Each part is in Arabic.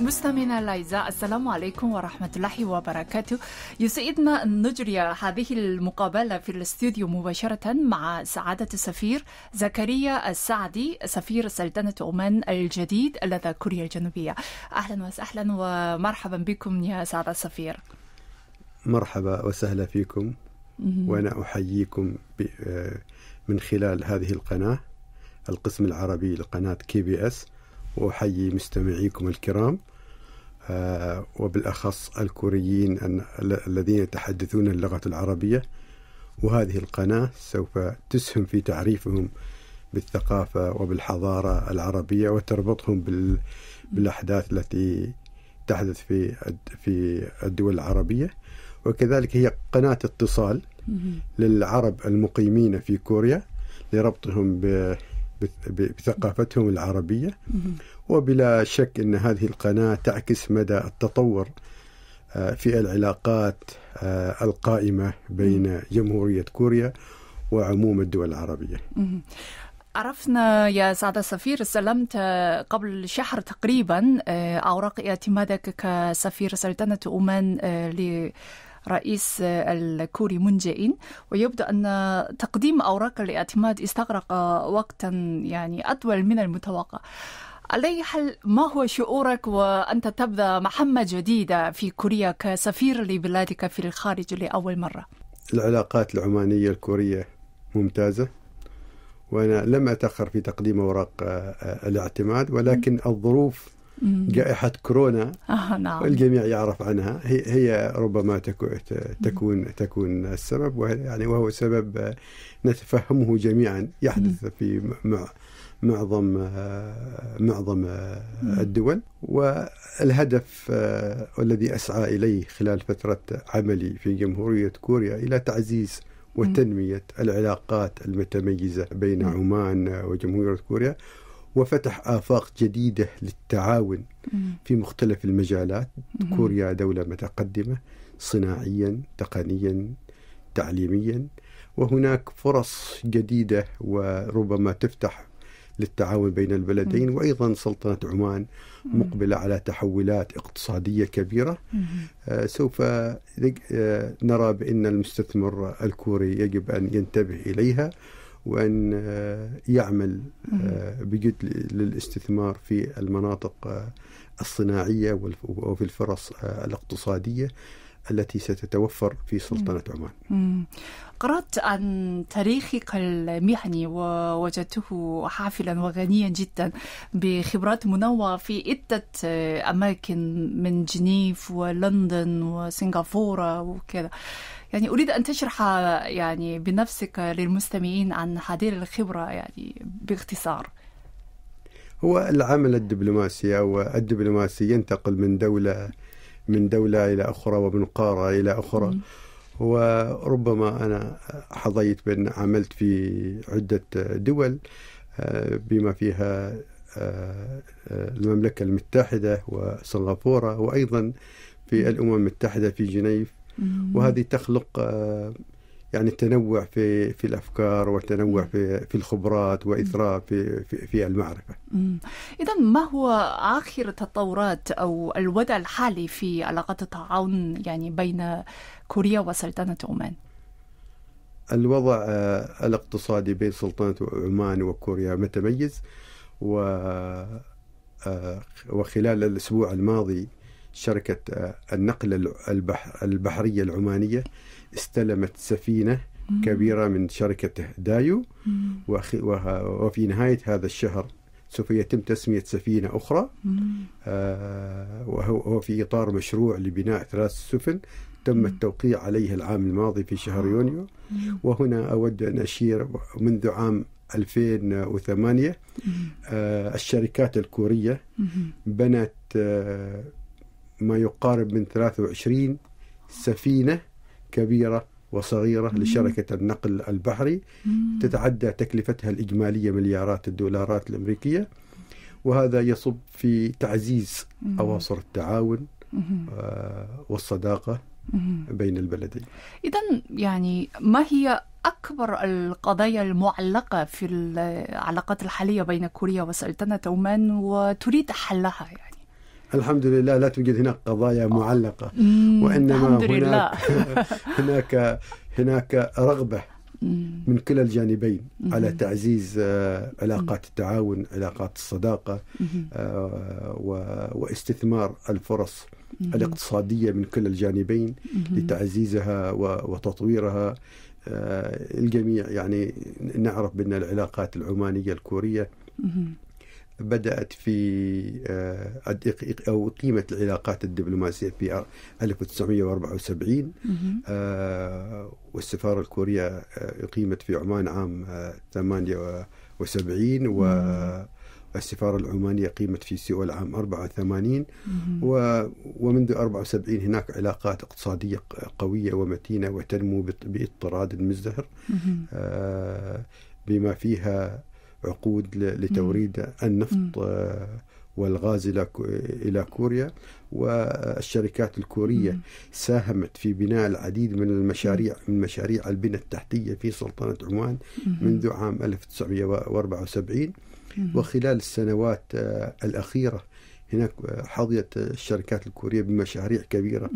مستمعينا الاعزاء السلام عليكم ورحمه الله وبركاته يسعدنا ان نجري هذه المقابله في الاستوديو مباشره مع سعاده السفير زكريا السعدي سفير سلطنه عمان الجديد لدى كوريا الجنوبيه اهلا وسهلا ومرحبا بكم يا سعاده السفير مرحبا وسهلا فيكم وأنا أحييكم آه، من خلال هذه القناة القسم العربي لقناة كي بي اس وأحيي مستمعيكم الكرام آه، وبالأخص الكوريين الذين يتحدثون اللغة العربية وهذه القناة سوف تسهم في تعريفهم بالثقافة وبالحضارة العربية وتربطهم بالأحداث التي تحدث في في الدول العربية وكذلك هي قناة اتصال للعرب المقيمين في كوريا لربطهم بثقافتهم العربية وبلا شك أن هذه القناة تعكس مدى التطور آه، في العلاقات آه، القائمة بين جمهورية كوريا وعموم الدول العربية عرفنا يا سعد السفير استلمت قبل شهر تقريبا آه، أوراق اعتمادك كسفير سلطنة أمان رئيس الكوري مون إن ويبدو أن تقديم أوراق الاعتماد استغرق وقتا يعني أطول من المتوقع على حل حال ما هو شعورك وأنت تبدأ محمة جديدة في كوريا كسفير لبلادك في الخارج لأول مرة العلاقات العمانية الكورية ممتازة وأنا لم أتأخر في تقديم أوراق الاعتماد ولكن الظروف جائحة كورونا آه نعم. الجميع يعرف عنها هي, هي ربما تكون تكون السبب يعني وهو سبب نتفهمه جميعا يحدث في معظم معظم الدول والهدف آه، الذي أسعى إليه خلال فترة عملي في جمهورية كوريا إلى تعزيز وتنمية العلاقات المتميزة بين عمان وجمهورية كوريا وفتح آفاق جديدة للتعاون في مختلف المجالات كوريا دولة متقدمة صناعيا تقنيا تعليميا وهناك فرص جديدة وربما تفتح للتعاون بين البلدين وأيضا سلطنة عمان مقبلة على تحولات اقتصادية كبيرة آه، سوف آه، نرى بأن المستثمر الكوري يجب أن ينتبه إليها وأن آه، يعمل آه، بجد للاستثمار في المناطق آه، الصناعية وفي الفرص الاقتصادية التي ستتوفر في سلطنة عمان مم. قرأت عن تاريخك المهني ووجدته حافلا وغنيا جدا بخبرات منوعة في عدة أماكن من جنيف ولندن وسنغافورة وكذا يعني أريد أن تشرح يعني بنفسك للمستمعين عن هذه الخبرة يعني باختصار هو العمل الدبلوماسي أو الدبلوماسي ينتقل من دولة من دولة إلى أخرى ومن قارة إلى أخرى م. وربما أنا حظيت بأن عملت في عدة دول آه، بما فيها آه، آه، المملكة المتحدة وسنغافورة وأيضا في الأمم المتحدة في جنيف وهذه تخلق يعني التنوع في في الافكار والتنوع في في الخبرات واثراء في في, في المعرفه. اذا ما هو اخر التطورات او الوضع الحالي في علاقات التعاون يعني بين كوريا وسلطنه عمان؟ الوضع آه، الاقتصادي بين سلطنه عمان وكوريا متميز و آه، وخلال الاسبوع الماضي شركه آه، النقل البحريه العمانيه استلمت سفينة كبيرة من شركة دايو وفي نهاية هذا الشهر سوف يتم تسمية سفينة أخرى آه، وهو في إطار مشروع لبناء ثلاث سفن تم التوقيع عليه العام الماضي في شهر آه. يونيو وهنا أود أن أشير منذ عام 2008 آه، الشركات الكورية بنت ما يقارب من 23 سفينة كبيرة وصغيرة مم. لشركة النقل البحري مم. تتعدى تكلفتها الإجمالية مليارات الدولارات الأمريكية وهذا يصب في تعزيز أواصر التعاون آه، والصداقة بين البلدين إذا يعني ما هي أكبر القضايا المعلقة في العلاقات الحالية بين كوريا وسلطنة عمان وتريد حلها يعني الحمد لله لا توجد هناك قضايا آه. معلقة وإنما هناك هناك هناك رغبة من كلا الجانبين على تعزيز آه، علاقات التعاون علاقات الصداقة آه، واستثمار الفرص الاقتصادية من كلا الجانبين لتعزيزها وتطويرها الجميع يعني نعرف بأن العلاقات العمانية الكورية بدأت في آه، أو قيمة العلاقات الدبلوماسية في 1974 آه، والسفارة الكورية أقيمت آه، في عمان عام 78 و السفارة العمانية اقيمت في سيول عام 84 و ومنذ 74 هناك علاقات اقتصادية قوية ومتينة وتنمو باضطراد مزدهر بما فيها عقود لتوريد النفط آه، والغاز إلى كوريا والشركات الكورية ساهمت في بناء العديد من المشاريع من مشاريع البنى التحتية في سلطنة عمان منذ عام 1974 وخلال السنوات آه، الأخيرة هناك حظيت الشركات الكورية بمشاريع كبيرة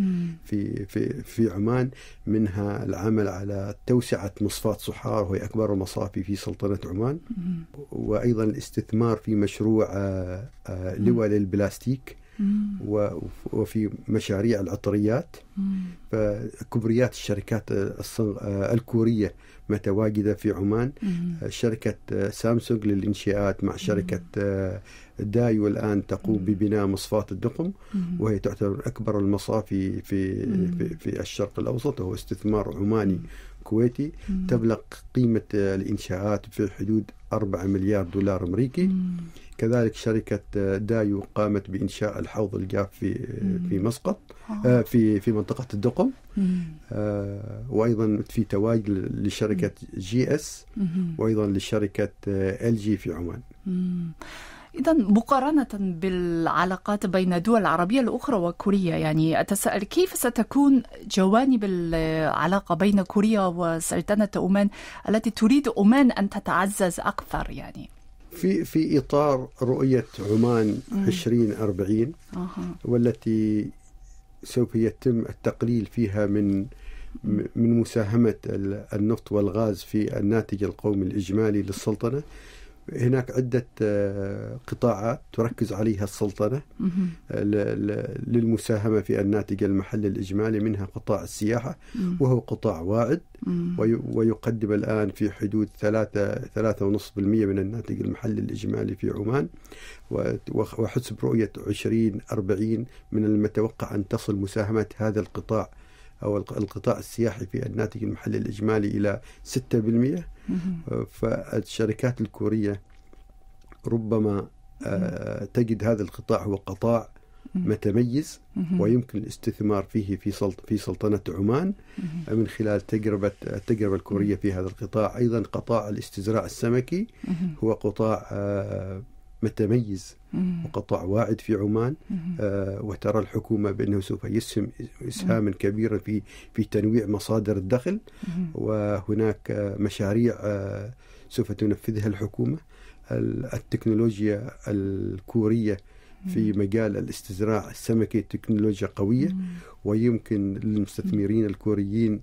في في في عمان منها العمل على توسعة مصفاة صحار وهي أكبر المصافي في سلطنة عمان وأيضا الاستثمار في مشروع آه، آه، لواء للبلاستيك وفي مشاريع العطريات فكبريات الشركات آه، الكورية متواجدة في عمان شركة سامسونج للإنشاءات مع شركة دايو الآن تقوم ببناء مصفاة الدقم وهي تعتبر أكبر المصافي في, في, في الشرق الأوسط وهو استثمار عماني كويتي تبلغ قيمة الإنشاءات في حدود 4 مليار دولار أمريكي كذلك شركة دايو قامت بإنشاء الحوض الجاف في في مسقط آه. آه، في في منطقة الدقم آه، وأيضا في تواجد لشركة جي اس وأيضا لشركة ال جي في عمان إذا مقارنة بالعلاقات بين الدول العربية الأخرى وكوريا يعني أتساءل كيف ستكون جوانب العلاقة بين كوريا وسلطنة عمان التي تريد عمان أن تتعزز أكثر يعني في في إطار رؤية عمان 2040 أه. والتي سوف يتم التقليل فيها من من مساهمة النفط والغاز في الناتج القومي الإجمالي للسلطنة هناك عدة آه، قطاعات تركز عليها السلطنة آه، للمساهمة في الناتج المحلي الإجمالي منها قطاع السياحة وهو قطاع واعد ويقدم الآن في حدود 3 3.5% من الناتج المحلي الإجمالي في عمان وحسب رؤية 2040 من المتوقع أن تصل مساهمة هذا القطاع أو القطاع السياحي في الناتج المحلي الإجمالي إلى 6% فالشركات الكورية ربما آه، تجد هذا القطاع هو قطاع متميز ويمكن الاستثمار فيه في في سلطنة عمان من خلال تجربة التجربة الكورية في هذا القطاع أيضا قطاع الاستزراع السمكي هو قطاع آه، متميز وقطع واعد في عمان آه، وترى الحكومة بأنه سوف يسهم إسهاما كبيرا في في تنويع مصادر الدخل وهناك آه، مشاريع آه، سوف تنفذها الحكومة التكنولوجيا الكورية في مجال الاستزراع السمكي تكنولوجيا قوية ويمكن للمستثمرين الكوريين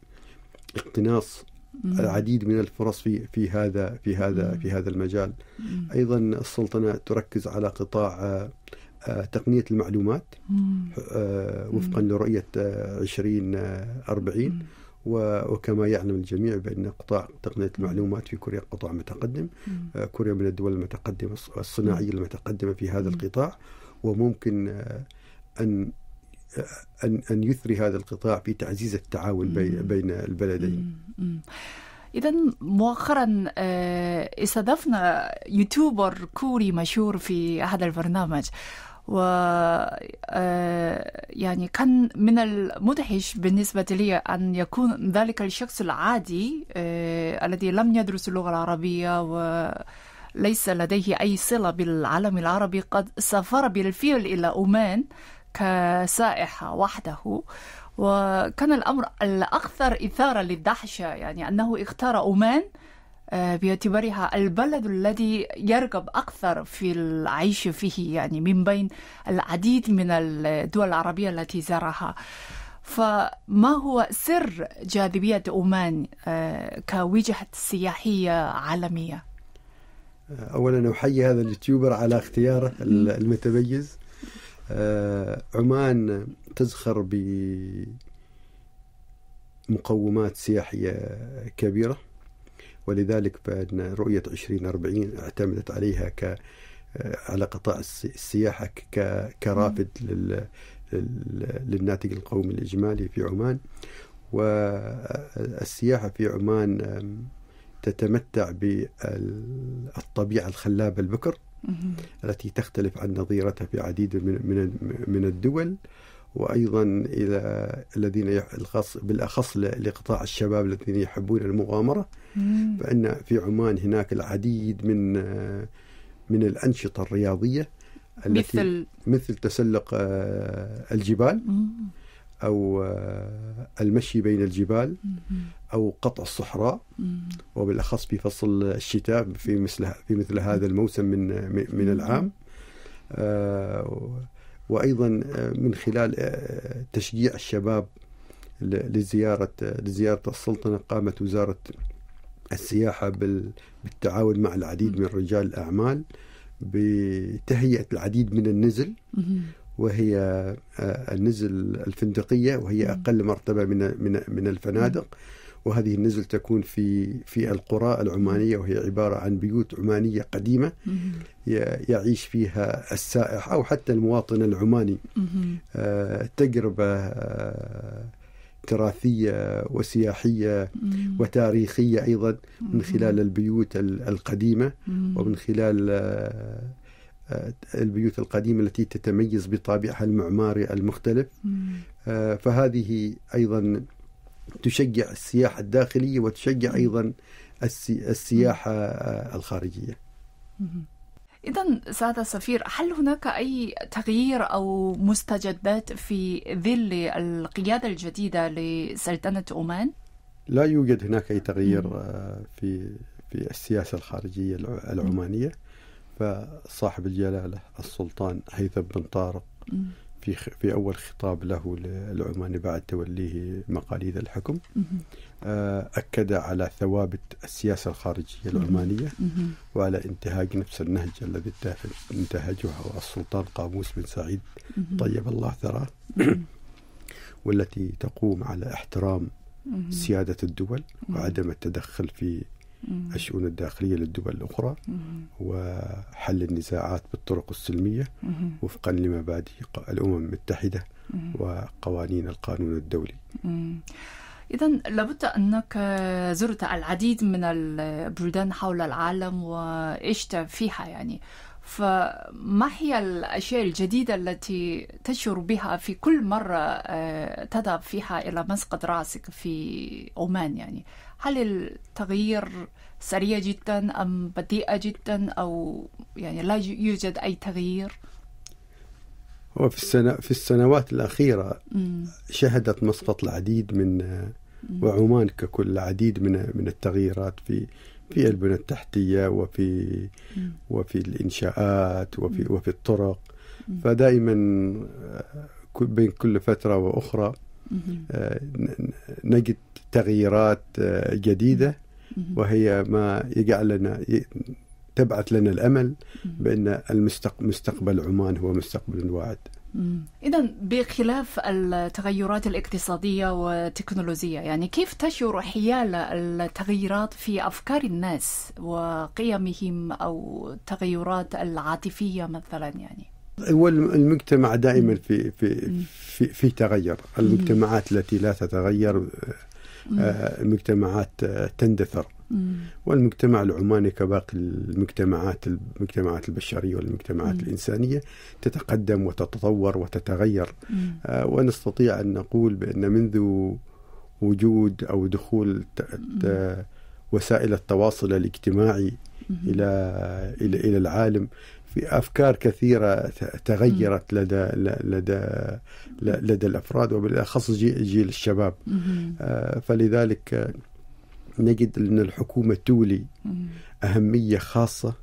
اقتناص العديد من الفرص في في هذا في هذا في هذا المجال ايضا السلطنه تركز على قطاع آه، آه، تقنيه المعلومات آه، وفقا لرؤيه 2040 وكما يعلم الجميع بأن قطاع تقنية المعلومات في كوريا قطاع متقدم كوريا من الدول المتقدمة الصناعية المتقدمة في هذا القطاع وممكن أن ان ان يثري هذا القطاع في تعزيز التعاون بين البلدين. إذا مؤخرا آه، استضفنا يوتيوبر كوري مشهور في هذا البرنامج و آه، يعني كان من المدهش بالنسبة لي أن يكون ذلك الشخص العادي آه، الذي لم يدرس اللغة العربية و ليس لديه أي صلة بالعالم العربي قد سافر بالفعل إلى عمان كسائح وحده وكان الأمر الأكثر إثارة للدهشة يعني أنه اختار عمان آه، باعتبارها البلد الذي يرغب أكثر في العيش فيه يعني من بين العديد من الدول العربية التي زارها فما هو سر جاذبية عمان آه، كوجهة سياحية عالمية؟ أولا أحيي هذا اليوتيوبر على اختياره المتميز آه، عمان تزخر بمقومات سياحية كبيرة ولذلك بأن رؤية 2040 اعتمدت عليها ك آه، على قطاع السياحة كرافد للناتج القومي الإجمالي في عمان والسياحة في عمان تتمتع بالطبيعة الخلابة البكر التي تختلف عن نظيرتها في عديد من من الدول وايضا الى الذين الخاص بالاخص لقطاع الشباب الذين يحبون المغامره فان في عمان هناك العديد من من الانشطه الرياضيه التي مثل مثل تسلق آه، الجبال مم. أو آه، المشي بين الجبال أو قطع الصحراء وبالأخص في فصل الشتاء في مثل في مثل هذا الموسم من من العام آه، وأيضا آه، من خلال تشجيع الشباب لزيارة لزيارة السلطنة قامت وزارة السياحة بالتعاون مع العديد من رجال الأعمال بتهيئة العديد من النزل وهي آه، النزل الفندقية وهي أقل مرتبة من من من الفنادق وهذه النزل تكون في في القرى العمانية وهي عبارة عن بيوت عمانية قديمة يعيش فيها السائح أو حتى المواطن العماني آه، تجربة آه، تراثية وسياحية وتاريخية أيضا من خلال البيوت القديمة ومن خلال آه، البيوت القديمة التي تتميز بطابعها المعماري المختلف آه، فهذه أيضا تشجع السياحة الداخلية وتشجع أيضا السياحة آه، الخارجية إذا سادة السفير هل هناك أي تغيير أو مستجدات في ظل القيادة الجديدة لسلطنة عمان؟ لا يوجد هناك أي تغيير في في السياسة الخارجية العمانية فصاحب الجلاله السلطان هيثم بن طارق في في اول خطاب له للعماني بعد توليه مقاليد الحكم آه، اكد على ثوابت السياسه الخارجيه العمانيه وعلى انتهاج نفس النهج الذي انتهجه السلطان قاموس بن سعيد طيب الله ثراه والتي تقوم على احترام سياده الدول وعدم التدخل في الشؤون الداخلية للدول الأخرى وحل النزاعات بالطرق السلمية وفقا لمبادئ الأمم المتحدة وقوانين القانون الدولي إذا لابد أنك زرت العديد من البلدان حول العالم وعشت فيها يعني فما هي الأشياء الجديدة التي تشعر بها في كل مرة آه، تذهب فيها إلى مسقط رأسك في عمان يعني هل التغيير سريع جدا أم بطيئة جدا أو يعني لا يوجد أي تغيير؟ هو في السنة في السنوات الأخيرة مم. شهدت مسقط العديد من وعمان ككل العديد من من التغييرات في في البنى التحتية وفي وفي الإنشاءات وفي وفي الطرق فدائما آه، بين كل فترة وأخرى آه، نجد تغييرات آه، جديدة وهي ما يجعل لنا تبعث لنا الأمل بأن المستقبل عمان هو مستقبل واعد إذا بخلاف التغيرات الاقتصادية والتكنولوجية يعني كيف تشعر حيال التغيرات في أفكار الناس وقيمهم أو التغيرات العاطفية مثلا يعني هو المجتمع دائما في في في, في تغير المجتمعات التي لا تتغير آه، آه، مجتمعات آه، تندثر والمجتمع العماني كباقي المجتمعات المجتمعات البشريه والمجتمعات الانسانيه تتقدم وتتطور وتتغير ونستطيع ان نقول بان منذ وجود او دخول وسائل التواصل الاجتماعي الى الى الى العالم في افكار كثيره تغيرت لدى لدى لدى الافراد وبالاخص جيل الشباب آه، فلذلك نجد ان الحكومه تولي اهميه خاصه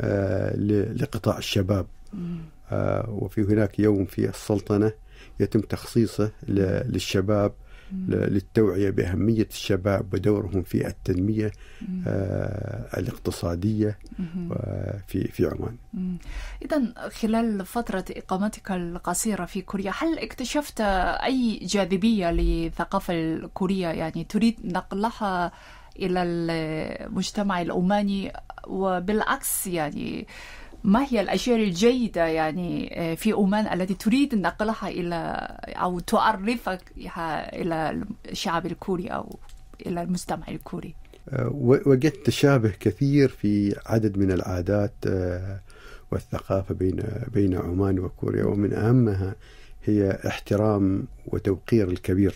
آه، لقطاع الشباب آه، وفي هناك يوم في السلطنه يتم تخصيصه للشباب للتوعية بأهمية الشباب ودورهم في التنمية آه الاقتصادية آه في في عمان إذا خلال فترة إقامتك القصيرة في كوريا هل اكتشفت أي جاذبية للثقافة الكورية يعني تريد نقلها إلى المجتمع الأماني وبالعكس يعني آه ما هي الأشياء الجيدة يعني آه، في عمان التي تريد نقلها إلى أو تعرفها إلى الشعب الكوري أو إلى المجتمع الكوري آه، وجدت تشابه كثير في عدد من العادات آه، والثقافة بين بين عمان وكوريا ومن أهمها هي احترام وتوقير الكبير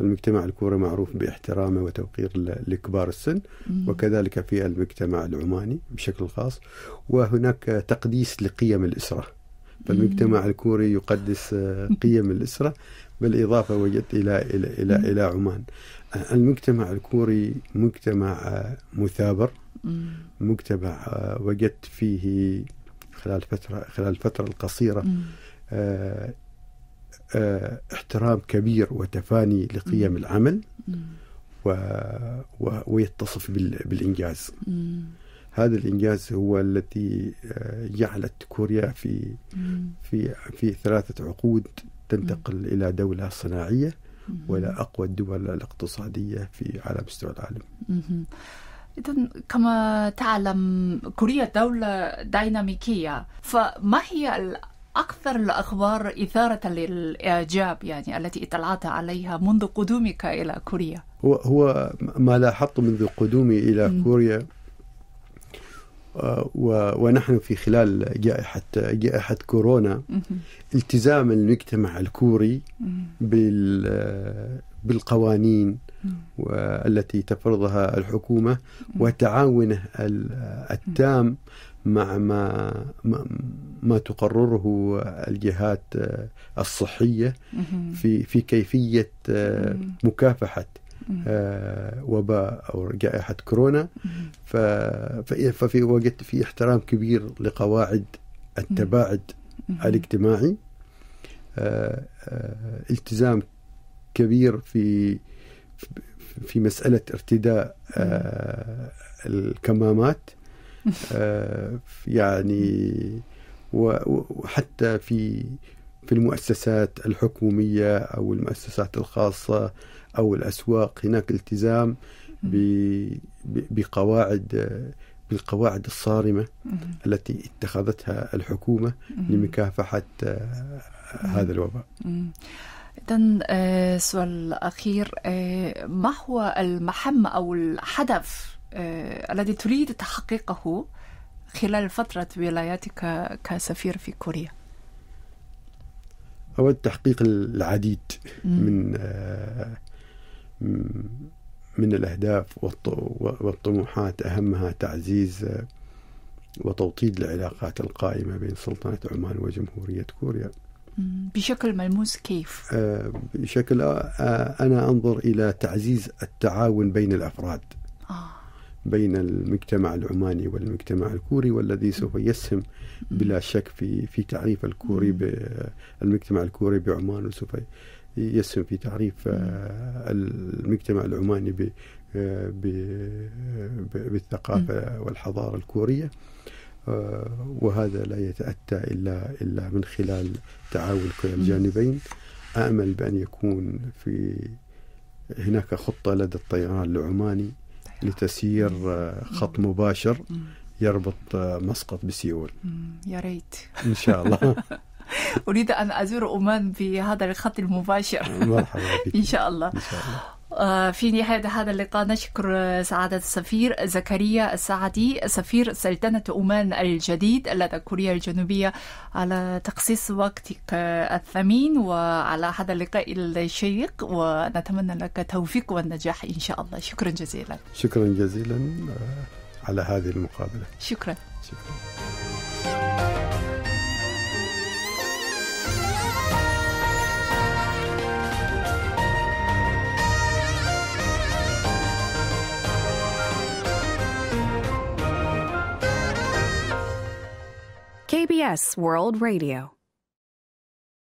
المجتمع الكوري معروف باحترامه وتوقير لكبار السن وكذلك في المجتمع العماني بشكل خاص وهناك تقديس لقيم الاسره فالمجتمع الكوري يقدس آه، قيم الاسره بالاضافه وجدت الى الى الى, إلى عمان آه، المجتمع الكوري مجتمع آه، مثابر مجتمع وجدت فيه خلال فتره خلال الفتره القصيره آه، احترام كبير وتفاني لقيم العمل و... و... ويتصف بال... بالإنجاز هذا الإنجاز هو الذي آه، جعلت كوريا في في في ثلاثة عقود تنتقل إلى دولة صناعية وإلى أقوى الدول الاقتصادية في على مستوى العالم إذا كما تعلم كوريا دولة ديناميكية فما هي أكثر الأخبار إثارة للإعجاب يعني التي اطلعت عليها منذ قدومك إلى كوريا؟ هو, هو ما لاحظت منذ قدومي إلى م. كوريا آه، ونحن في خلال جائحة جائحة كورونا التزام المجتمع الكوري بالقوانين التي تفرضها الحكومة وتعاونه التام مع ما ما تقرره الجهات الصحيه في في كيفيه مكافحه آه، وباء او جائحه كورونا ففي وقت في احترام كبير لقواعد التباعد الاجتماعي آه، آه، التزام كبير في في مساله ارتداء الكمامات آه، يعني وحتى في في المؤسسات الحكومية أو المؤسسات الخاصة أو الأسواق هناك التزام بقواعد بالقواعد الصارمة التي اتخذتها الحكومة لمكافحة آه، هذا الوباء إذا آه، السؤال الأخير ما هو المحمة أو الهدف آه، الذي تريد تحقيقه خلال فترة ولايتك كسفير في كوريا؟ أود تحقيق العديد من آه، من الأهداف والطموحات أهمها تعزيز آه، وتوطيد العلاقات القائمة بين سلطنة عمان وجمهورية كوريا بشكل ملموس كيف؟ بشكل أنا أنظر إلى تعزيز التعاون بين الأفراد بين المجتمع العماني والمجتمع الكوري والذي سوف يسهم بلا شك في في تعريف الكوري المجتمع الكوري بعمان وسوف يسهم في تعريف آه، المجتمع العماني آه، آه، ب بالثقافه والحضاره الكوريه وهذا لا يتاتى الا الا من خلال تعاون كلا الجانبين امل بان يكون في هناك خطه لدى الطيران العماني لتسيير آه، خط مباشر يربط آه، مسقط بسيول يا ريت إن شاء الله أريد أن أزور أمان بهذا الخط المباشر مرحبا بك إن شاء الله, إن شاء الله. آه، في نهاية هذا اللقاء نشكر آه، سعادة السفير زكريا السعدي سفير سلطنة أمان الجديد لدى كوريا الجنوبية على تخصيص وقتك آه، الثمين وعلى هذا اللقاء الشيق ونتمنى لك التوفيق والنجاح إن شاء الله شكرا جزيلا شكرا جزيلا على هذه المقابلة شكرا شكرا CBS World Radio.